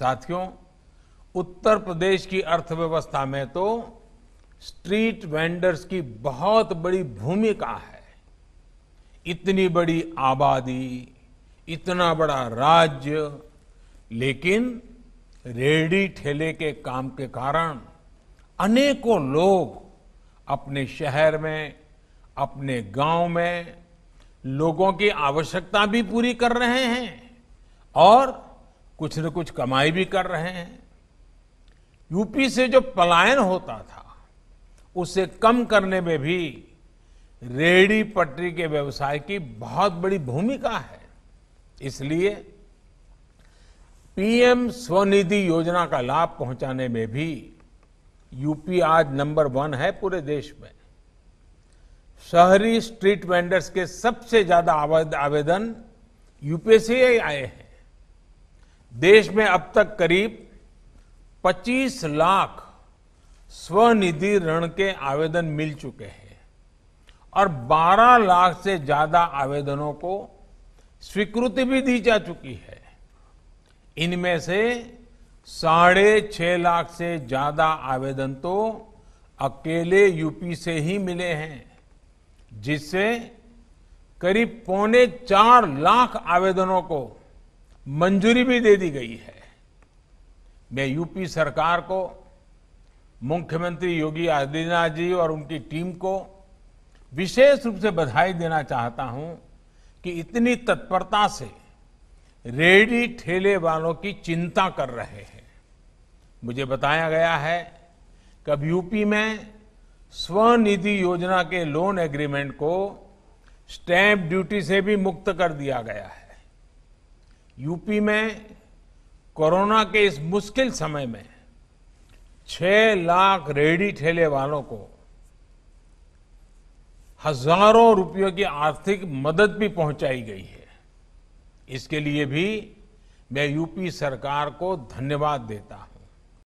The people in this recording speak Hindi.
साथियों उत्तर प्रदेश की अर्थव्यवस्था में तो स्ट्रीट वेंडर्स की बहुत बड़ी भूमिका है इतनी बड़ी आबादी इतना बड़ा राज्य लेकिन रेडी ठेले के काम के कारण अनेकों लोग अपने शहर में अपने गांव में लोगों की आवश्यकता भी पूरी कर रहे हैं और कुछ न कुछ कमाई भी कर रहे हैं यूपी से जो पलायन होता था उसे कम करने में भी रेडी पटरी के व्यवसाय की बहुत बड़ी भूमिका है इसलिए पीएम स्वनिधि योजना का लाभ पहुंचाने में भी यूपी आज नंबर वन है पूरे देश में शहरी स्ट्रीट वेंडर्स के सबसे ज्यादा आवेदन यूपी से ही आए हैं देश में अब तक करीब 25 लाख स्वनिधि ऋण के आवेदन मिल चुके हैं और 12 लाख से ज्यादा आवेदनों को स्वीकृति भी दी जा चुकी है इनमें से साढ़े छह लाख से ज्यादा आवेदन तो अकेले यूपी से ही मिले हैं जिससे करीब पौने चार लाख आवेदनों को मंजूरी भी दे दी गई है मैं यूपी सरकार को मुख्यमंत्री योगी आदित्यनाथ जी और उनकी टीम को विशेष रूप से बधाई देना चाहता हूं कि इतनी तत्परता से रेडी ठेले वालों की चिंता कर रहे हैं मुझे बताया गया है कि अब यूपी में स्वनिधि योजना के लोन एग्रीमेंट को स्टैंप ड्यूटी से भी मुक्त कर दिया गया है यूपी में कोरोना के इस मुश्किल समय में छह लाख रेडी ठेले वालों को हजारों रुपयों की आर्थिक मदद भी पहुंचाई गई है इसके लिए भी मैं यूपी सरकार को धन्यवाद देता हूं